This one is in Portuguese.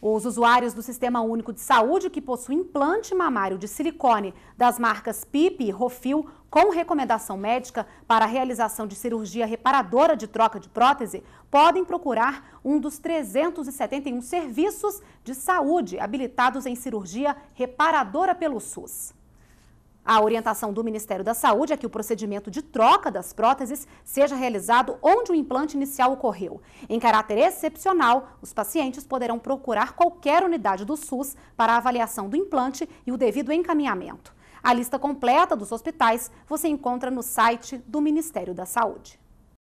Os usuários do Sistema Único de Saúde que possuem implante mamário de silicone das marcas PIP e Rofil com recomendação médica para a realização de cirurgia reparadora de troca de prótese podem procurar um dos 371 serviços de saúde habilitados em cirurgia reparadora pelo SUS. A orientação do Ministério da Saúde é que o procedimento de troca das próteses seja realizado onde o implante inicial ocorreu. Em caráter excepcional, os pacientes poderão procurar qualquer unidade do SUS para avaliação do implante e o devido encaminhamento. A lista completa dos hospitais você encontra no site do Ministério da Saúde.